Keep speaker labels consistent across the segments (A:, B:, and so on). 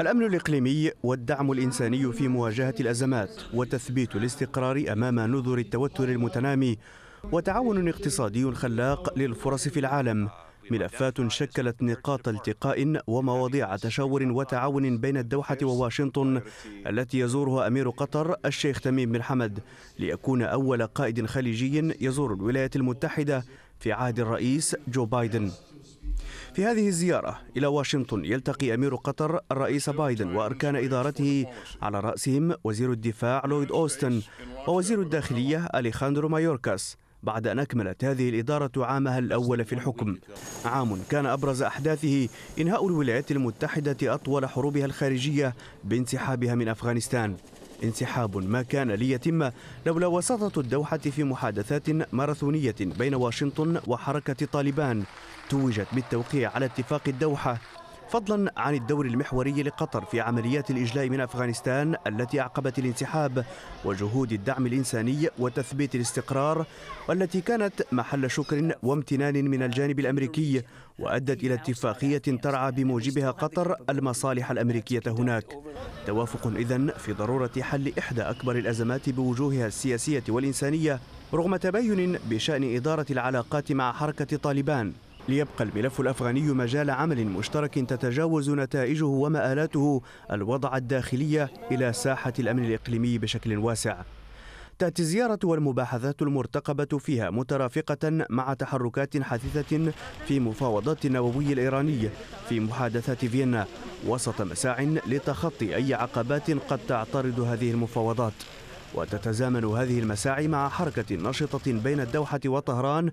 A: الأمن الإقليمي والدعم الإنساني في مواجهة الأزمات وتثبيت الاستقرار أمام نذر التوتر المتنامي وتعاون اقتصادي خلاق للفرص في العالم ملفات شكلت نقاط التقاء ومواضيع تشاور وتعاون بين الدوحة وواشنطن التي يزورها أمير قطر الشيخ تميم بن حمد ليكون أول قائد خليجي يزور الولايات المتحدة في عهد الرئيس جو بايدن في هذه الزيارة إلى واشنطن يلتقي أمير قطر الرئيس بايدن وأركان إدارته على رأسهم وزير الدفاع لويد أوستن ووزير الداخلية أليخاندرو مايوركاس بعد أن أكملت هذه الإدارة عامها الأول في الحكم عام كان أبرز أحداثه إنهاء الولايات المتحدة أطول حروبها الخارجية بانسحابها من أفغانستان انسحاب ما كان ليتم لولا وساطة الدوحة في محادثات ماراثونية بين واشنطن وحركة طالبان توجت بالتوقيع على اتفاق الدوحة فضلا عن الدور المحوري لقطر في عمليات الإجلاء من أفغانستان التي أعقبت الانسحاب وجهود الدعم الإنساني وتثبيت الاستقرار والتي كانت محل شكر وامتنان من الجانب الأمريكي وأدت إلى اتفاقية ترعى بموجبها قطر المصالح الأمريكية هناك توافق إذن في ضرورة حل إحدى أكبر الأزمات بوجوهها السياسية والإنسانية رغم تباين بشأن إدارة العلاقات مع حركة طالبان ليبقى الملف الأفغاني مجال عمل مشترك تتجاوز نتائجه ومآلاته الوضع الداخلي إلى ساحة الأمن الإقليمي بشكل واسع تأتي الزيارة والمباحثات المرتقبة فيها مترافقة مع تحركات حثيثة في مفاوضات النووي الإيراني في محادثات فيينا وسط مساع لتخطي أي عقبات قد تعترض هذه المفاوضات وتتزامن هذه المساعي مع حركة نشطة بين الدوحة وطهران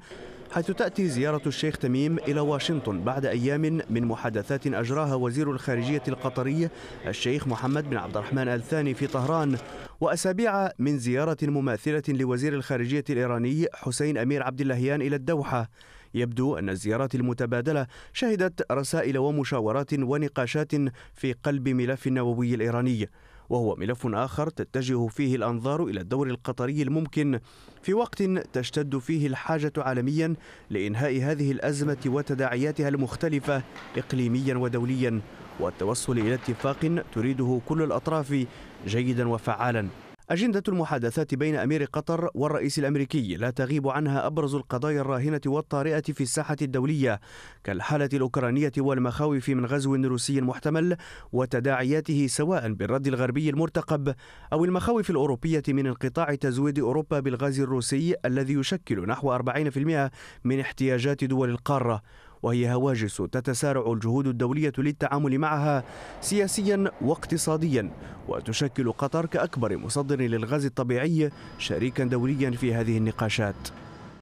A: حيث تأتي زيارة الشيخ تميم إلى واشنطن بعد أيام من محادثات أجراها وزير الخارجية القطري الشيخ محمد بن عبد الرحمن آل ثاني في طهران وأسابيع من زيارة مماثلة لوزير الخارجية الإيراني حسين أمير عبد اللهيان إلى الدوحة يبدو أن الزيارات المتبادلة شهدت رسائل ومشاورات ونقاشات في قلب ملف النووي الإيراني وهو ملف آخر تتجه فيه الأنظار إلى الدور القطري الممكن في وقت تشتد فيه الحاجة عالميا لإنهاء هذه الأزمة وتداعياتها المختلفة إقليميا ودوليا والتوصل إلى اتفاق تريده كل الأطراف جيدا وفعالا أجندة المحادثات بين أمير قطر والرئيس الأمريكي لا تغيب عنها أبرز القضايا الراهنة والطارئة في الساحة الدولية كالحالة الأوكرانية والمخاوف من غزو روسي محتمل وتداعياته سواء بالرد الغربي المرتقب أو المخاوف الأوروبية من انقطاع تزويد أوروبا بالغاز الروسي الذي يشكل نحو 40% من احتياجات دول القارة وهي هواجس تتسارع الجهود الدولية للتعامل معها سياسيا واقتصاديا وتشكل قطر كأكبر مصدر للغاز الطبيعي شريكا دوليا في هذه النقاشات